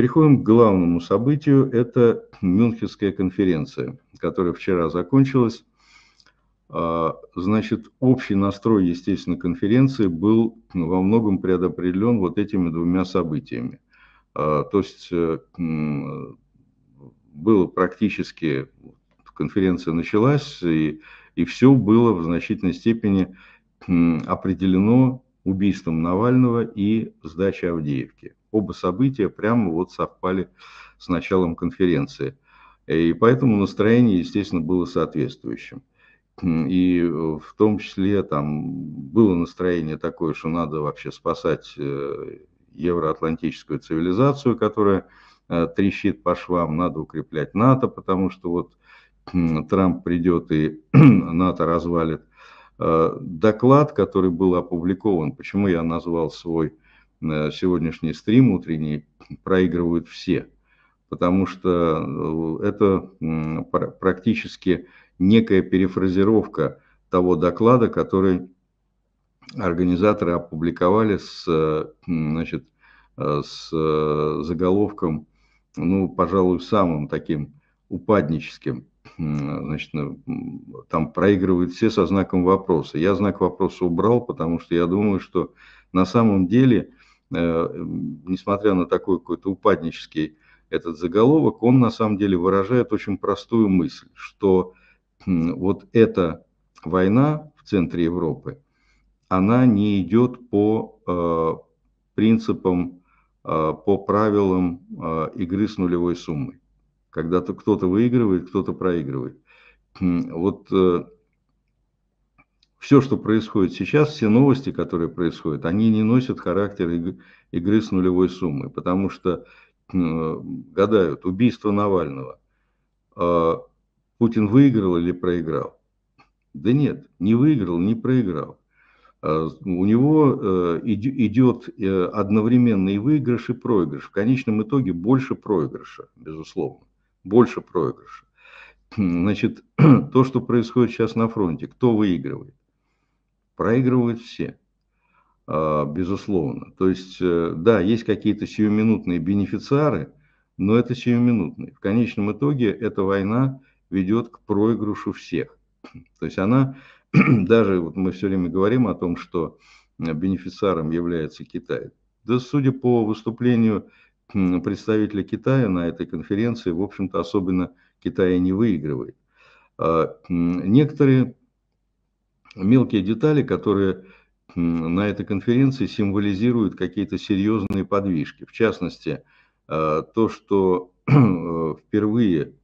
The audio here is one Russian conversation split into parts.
Переходим к главному событию. Это Мюнхенская конференция, которая вчера закончилась. А, значит, общий настрой, естественно, конференции был во многом предопределен вот этими двумя событиями. А, то есть э, было практически, конференция началась, и, и все было в значительной степени определено убийством Навального и сдачей Авдеевки. Оба события прямо вот совпали с началом конференции. И поэтому настроение, естественно, было соответствующим. И э, в том числе там было настроение такое, что надо вообще спасать э, евроатлантическую цивилизацию, которая э, трещит по швам, надо укреплять НАТО, потому что вот Трамп придет и НАТО развалит. Доклад, который был опубликован, почему я назвал свой сегодняшний стрим утренний проигрывают все, потому что э, это практически некая перефразировка того доклада, который организаторы опубликовали с, э, значит, э, с заголовком, ну, пожалуй, самым таким упадническим. Значит, там проигрывают все со знаком вопроса. Я знак вопроса убрал, потому что я думаю, что на самом деле Э, несмотря на такой какой-то упаднический этот заголовок, он на самом деле выражает очень простую мысль, что вот эта война в центре Европы, она не идет по э, принципам, э, по правилам игры с нулевой суммой. Когда кто-то выигрывает, кто-то проигрывает. Вот все, что происходит сейчас, все новости, которые происходят, они не носят характер игры с нулевой суммой, потому что гадают, убийство Навального, а, Путин выиграл или проиграл? Да нет, не выиграл, не проиграл. А, у него э, идет э, одновременный выигрыш и проигрыш. В конечном итоге больше проигрыша, безусловно. Больше проигрыша. Значит, то, что происходит сейчас на фронте, кто выигрывает? проигрывают все, а, безусловно. То есть, э, да, есть какие-то сиюминутные бенефициары, но это сиюминутные. В конечном итоге эта война ведет к проигрышу всех. То есть она, даже вот мы все время говорим о том, что э, бенефициаром является Китай. Да, судя по выступлению представителя Китая на этой конференции, в общем-то, особенно Китай не выигрывает. А, некоторые мелкие детали, которые на этой конференции символизируют какие-то серьезные подвижки. В частности, э, то, что э, впервые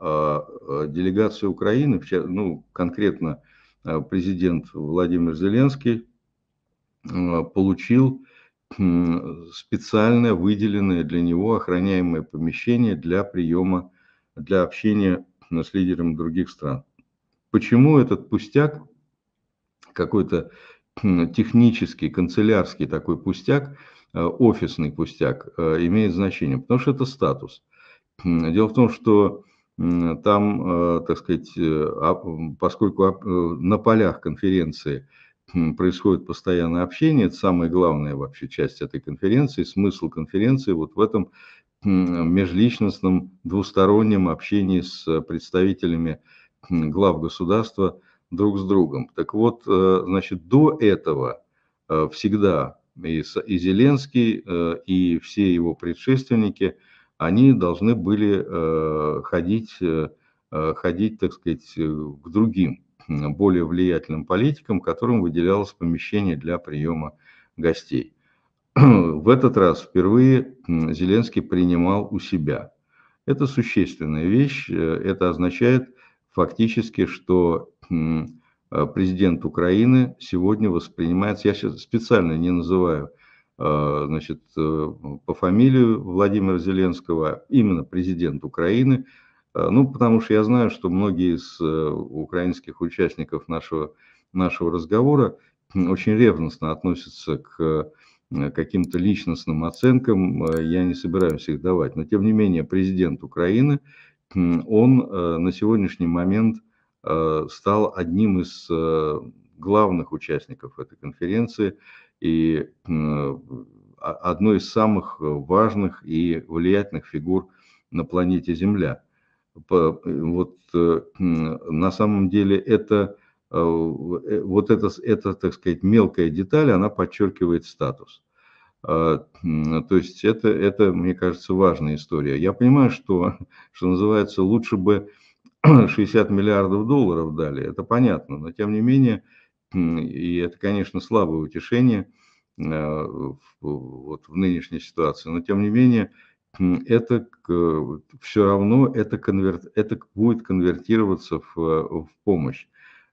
э, делегация Украины, ну, конкретно президент Владимир Зеленский, получил специальное выделенное для него охраняемое помещение для приема, для общения с лидерами других стран. Почему этот пустяк, какой-то технический, канцелярский такой пустяк, э, офисный пустяк, э, имеет значение? Потому что это статус. Дело в том, что там, э, так сказать, а, поскольку а, на полях конференции происходит постоянное общение, это самая главная вообще часть этой конференции, смысл конференции вот в этом межличностном двустороннем общении с представителями Хм, глав государства друг с другом. Так вот, э, значит, до этого э, всегда и, Зеленский, э, и все его предшественники, они должны были ходить, ходить, так сказать, к другим, хм, более влиятельным политикам, которым выделялось помещение для приема гостей. В этот раз впервые Зеленский принимал у себя. Это существенная вещь, это означает, фактически, что э, президент Украины сегодня воспринимается, я сейчас специально не называю э, значит, э, по фамилию Владимира Зеленского, а именно президент Украины, ну, потому что я знаю, что многие из украинских участников нашего, нашего разговора очень ревностно относятся к каким-то личностным оценкам, я не собираюсь их давать, но тем не менее президент Украины – он э, на сегодняшний момент э, стал одним из э, главных участников этой конференции и одной из самых важных и влиятельных фигур на планете Земля. Вот на самом деле это вот эта, эта, так сказать, мелкая деталь, она подчеркивает статус. А, то есть это, это, мне кажется, важная история. Я понимаю, что, что называется, лучше бы 60 миллиардов долларов дали, это понятно, но тем не менее, и это, конечно, слабое утешение а, вот, в нынешней ситуации, но тем не менее, это все равно это, конверт, это будет конвертироваться в, в помощь,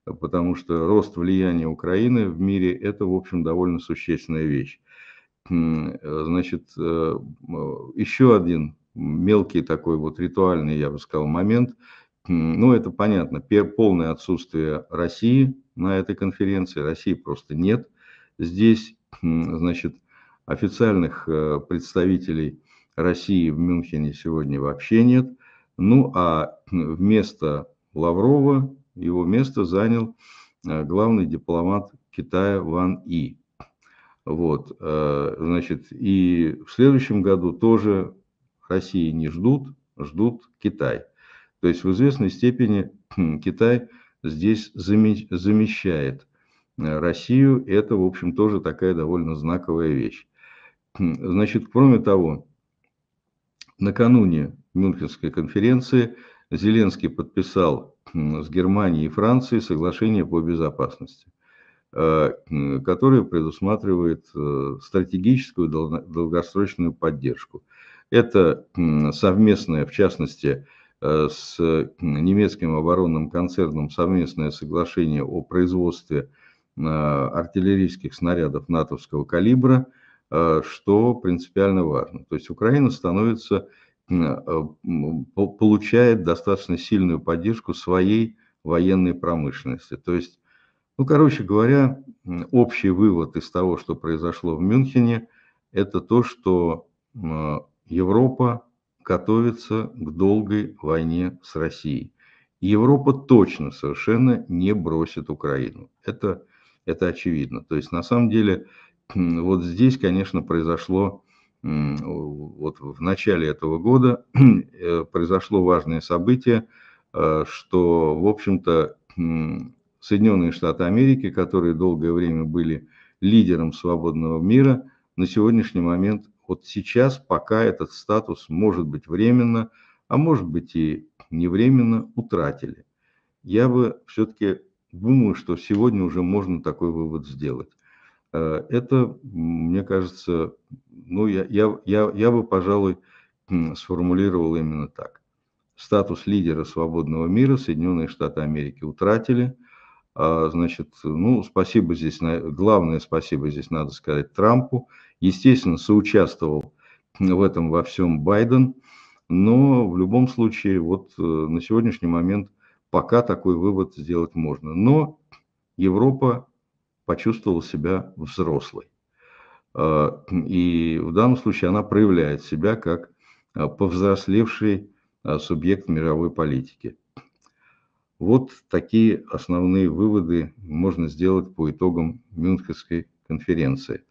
потому что рост влияния Украины в мире – это, в общем, довольно существенная вещь. Э, значит, э, еще один мелкий такой вот ритуальный, я бы сказал, момент. Ну, это понятно, полное отсутствие России на этой конференции, России просто нет. Здесь, значит, официальных э, представителей России в Мюнхене сегодня вообще нет. Ну, а вместо Лаврова его место занял главный дипломат Китая Ван И. Вот, э, значит, и в следующем году тоже России не ждут, ждут Китай. То есть в известной степени Китай здесь замещает э, Россию. Это, в общем, тоже такая довольно знаковая вещь. Значит, кроме того, накануне Мюнхенской конференции Зеленский подписал с Германией и Францией соглашение по безопасности. Э, которая предусматривает э, стратегическую долгосрочную поддержку. Это совместное, в частности, э, с немецким оборонным концерном совместное соглашение о производстве артиллерийских снарядов натовского калибра, что принципиально важно. То есть Украина становится, получает достаточно сильную поддержку своей военной промышленности. То есть ну, короче говоря, общий вывод из того, что произошло в Мюнхене, это то, что Европа готовится к долгой войне с Россией. Европа точно совершенно не бросит Украину. Это, это очевидно. То есть, на самом деле, вот здесь, конечно, произошло, вот в начале этого года э, произошло важное событие, э, что, в общем-то, Соединенные Штаты Америки, которые долгое время были лидером свободного мира, на сегодняшний момент, вот сейчас, пока этот статус может быть временно, а может быть и невременно, утратили. Я бы все-таки думаю, что сегодня уже можно такой вывод сделать. Э, это, мне кажется, ну, я, я, я, я бы, пожалуй, сформулировал именно так. Статус лидера свободного мира Соединенные Штаты Америки утратили – а, значит, ну, спасибо здесь, главное спасибо здесь надо сказать Трампу. Естественно, соучаствовал в этом во всем Байден, но в любом случае вот э, на сегодняшний момент пока такой вывод сделать можно. Но Европа почувствовала себя взрослой. А, и в данном случае она проявляет себя как а, повзрослевший субъект мировой политики. Вот такие основные выводы можно сделать по итогам Мюнхенской конференции.